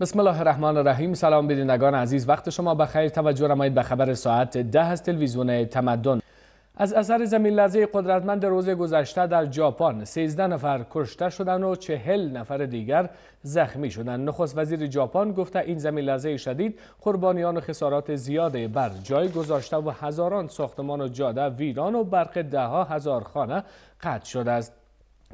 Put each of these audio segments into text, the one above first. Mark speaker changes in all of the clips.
Speaker 1: بسم الله الرحمن الرحیم سلام بینندگان عزیز وقت شما بخیر توجه نمایید به خبر ساعت ده از تلویزیون تمدن از اثر زمین لرزه قدرتمند روز گذشته در ژاپن 13 نفر کشته شدند و 40 نفر دیگر زخمی شدند نخست وزیر ژاپن گفته این زمین لرزه شدید قربانیان و خسارات زیاده بر جای گذاشته و هزاران ساختمان و جاده ویران و برق ها هزار خانه قطع شده است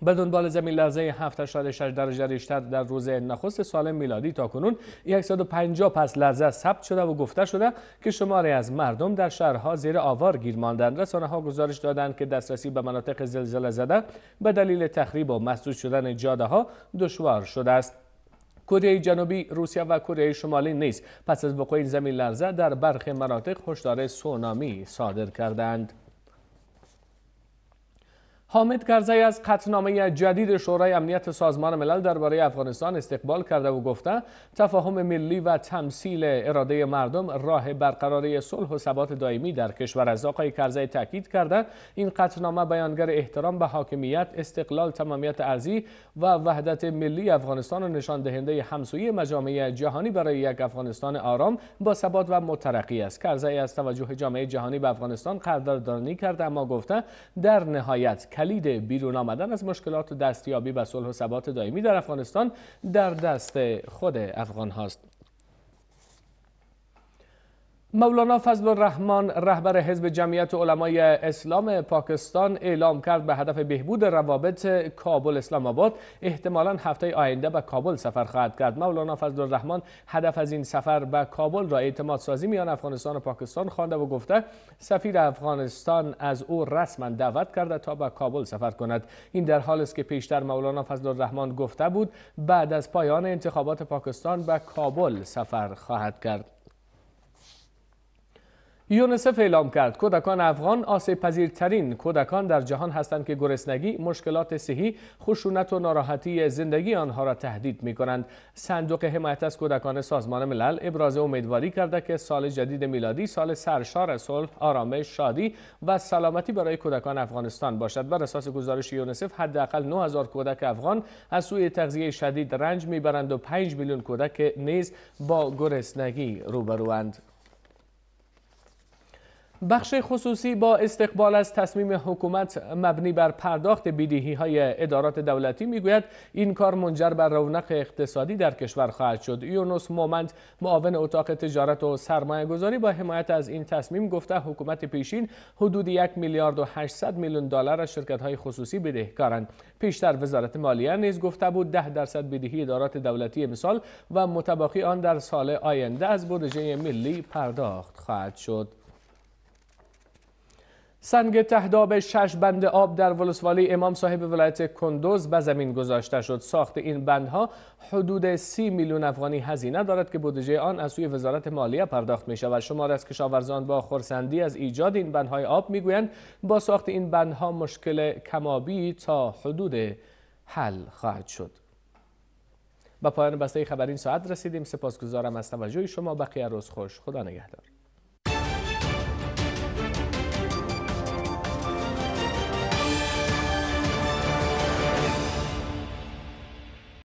Speaker 1: به دنبال زمین لرزه 7.6 درجه ریشتر در روز نخست سال میلادی تا کنون 150 پس لرزه ثبت شده و گفته شده که شماری از مردم در شهرها زیر آوار گیر ماندند. رسانه ها گزارش دادند که دسترسی به مناطق زلزله زده به دلیل تخریب و مسدود شدن جاده ها دشوار شده است کره جنوبی روسیه و کره شمالی نیز پس از وقوع زمین لرزه در برخی مناطق هشدار سونامی صادر کردند حامد کرزی از قطنامه جدید شورای امنیت سازمان ملل درباره افغانستان استقبال کرده و گفته تفاهم ملی و تمثیل اراده مردم راه برقراری صلح و ثبات دائمی در کشور از آقای کرزی تاکید کرده این قطنامه بیانگر احترام به حاکمیت استقلال تمامیت ارزی و وحدت ملی افغانستان و نشان دهنده همسویی مجامع جهانی برای یک افغانستان آرام با ثبات و مترقی است کرزی از توجه جامعه جهانی به افغانستان قدردانی کرده اما گفته در نهایت کلید بیرون آمدن از مشکلات دستیابی به صلح و ثبات دائمی در افغانستان در دست خود افغان هاست مولانا فضل الرحمن رهبر حزب جمعیت علمای اسلام پاکستان اعلام کرد به هدف بهبود روابط کابل اسلام آباد احتمالا هفته آینده به کابل سفر خواهد کرد مولانا فضل الرحمن هدف از این سفر به کابل را اعتماد سازی میان افغانستان و پاکستان خوانده و گفته سفیر افغانستان از او رسما دعوت کرده تا به کابل سفر کند این در حال است که پیشتر مولانا فضل الرحمن گفته بود بعد از پایان انتخابات پاکستان به کابل سفر خواهد کرد یونسف اعلام کرد کودکان افغان آسیب پذیرترین کودکان در جهان هستند که گرسنگی، مشکلات صحی، خشونت و ناراحتی زندگی آنها را تهدید می کنند. صندوق حمایت از کودکان سازمان ملل ابراز امیدواری کرده که سال جدید میلادی سال سرشار از صلح، آرامش، شادی و سلامتی برای کودکان افغانستان باشد. بر اساس گزارش یونسف حداقل 9000 کودک افغان از سوی تغذیه شدید رنج میبرند و 5 میلیون کودک نیز با گرسنگی روبروند. بخش خصوصی با استقبال از تصمیم حکومت مبنی بر پرداخت بیدیهی های ادارات دولتی میگوید این کار منجر بر رونق اقتصادی در کشور خواهد شد یونس مومند معاون اتاق تجارت و سرمایه گذاری با حمایت از این تصمیم گفته حکومت پیشین حدود یک میلیارد و 800 میلیون دلار از شرکت های خصوصی بدهکارند پیشتر وزارت مالیه نیز گفته بود 10 درصد بدهی ادارات دولتی مثال و متباقی آن در سال آینده از بودجه ملی پرداخت خواهد شد سنگ تهداب شش بند آب در ولسوالی امام صاحب ولایت کندوز به زمین گذاشته شد ساخت این بندها حدود سی میلیون افغانی هزینه دارد که بودجه آن از سوی وزارت مالیه پرداخت می شود شمار از کشاورزان با خورسندی از ایجاد این بندهای آب می گویند با ساخت این بندها مشکل کمابی تا حدود حل خواهد شد به پایان بسته خبرین ساعت رسیدیم سپاسگزارم از توجه شما بقیه روز خوش خدا نگهدار